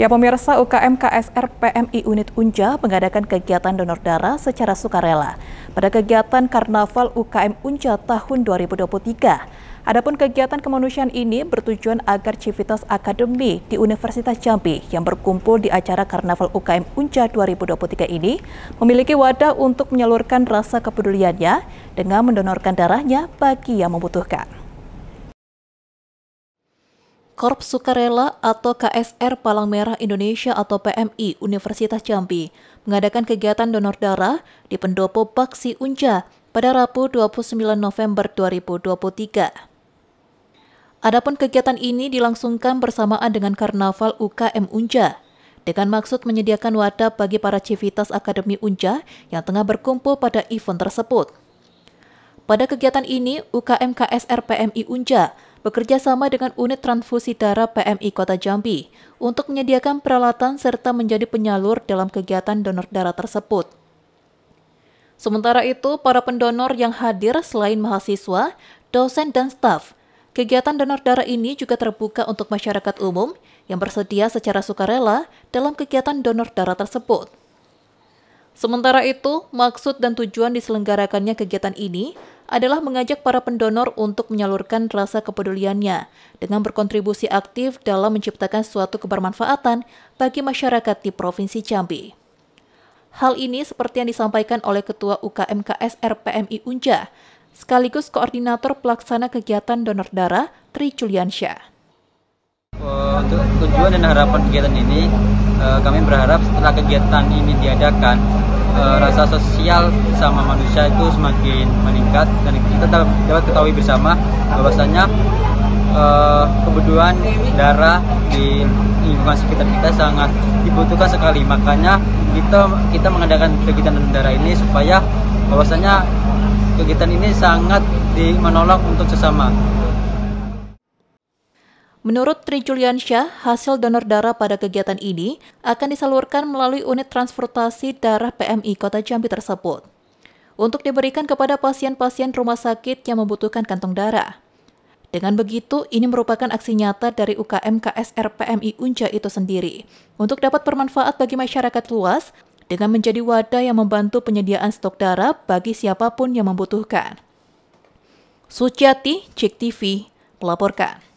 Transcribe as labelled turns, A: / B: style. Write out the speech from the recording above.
A: Ya pemirsa UKM KSR PMI Unit Unja mengadakan kegiatan donor darah secara sukarela pada kegiatan Karnaval UKM Unja tahun 2023. Adapun kegiatan kemanusiaan ini bertujuan agar civitas akademi di Universitas Jambi yang berkumpul di acara Karnaval UKM Unja 2023 ini memiliki wadah untuk menyalurkan rasa kepeduliannya dengan mendonorkan darahnya bagi yang membutuhkan. Korps Sukarela atau KSR Palang Merah Indonesia atau PMI Universitas Jambi mengadakan kegiatan donor darah di pendopo Paksi Unca pada Rabu 29 November 2023. Adapun kegiatan ini dilangsungkan bersamaan dengan Karnaval UKM Unca dengan maksud menyediakan wadah bagi para civitas Akademi Unca yang tengah berkumpul pada event tersebut. Pada kegiatan ini, UKM KSR PMI Unca bekerja sama dengan unit transfusi darah PMI Kota Jambi untuk menyediakan peralatan serta menjadi penyalur dalam kegiatan donor darah tersebut. Sementara itu, para pendonor yang hadir selain mahasiswa, dosen, dan staf, kegiatan donor darah ini juga terbuka untuk masyarakat umum yang bersedia secara sukarela dalam kegiatan donor darah tersebut. Sementara itu, maksud dan tujuan diselenggarakannya kegiatan ini adalah mengajak para pendonor untuk menyalurkan rasa kepeduliannya dengan berkontribusi aktif dalam menciptakan suatu kebermanfaatan bagi masyarakat di Provinsi Jambi. Hal ini seperti yang disampaikan oleh Ketua UKMKS RPMI Unja, sekaligus Koordinator Pelaksana Kegiatan Donor Darah Tri Juliansyah
B: tujuan dan harapan kegiatan ini e, kami berharap setelah kegiatan ini diadakan e, rasa sosial sama manusia itu semakin meningkat dan kita dapat ketahui bersama bahwasanya e, kebutuhan darah di lingkungan sekitar kita sangat dibutuhkan sekali makanya kita kita mengadakan kegiatan darah ini supaya bahwasanya kegiatan ini sangat di menolak untuk sesama
A: Menurut Tri Juliansyah, hasil donor darah pada kegiatan ini akan disalurkan melalui unit transportasi darah PMI Kota Jambi tersebut untuk diberikan kepada pasien-pasien rumah sakit yang membutuhkan kantong darah. Dengan begitu, ini merupakan aksi nyata dari UKM KSR PMI Unca itu sendiri untuk dapat bermanfaat bagi masyarakat luas dengan menjadi wadah yang membantu penyediaan stok darah bagi siapapun yang membutuhkan. Suciati, Cik TV, melaporkan.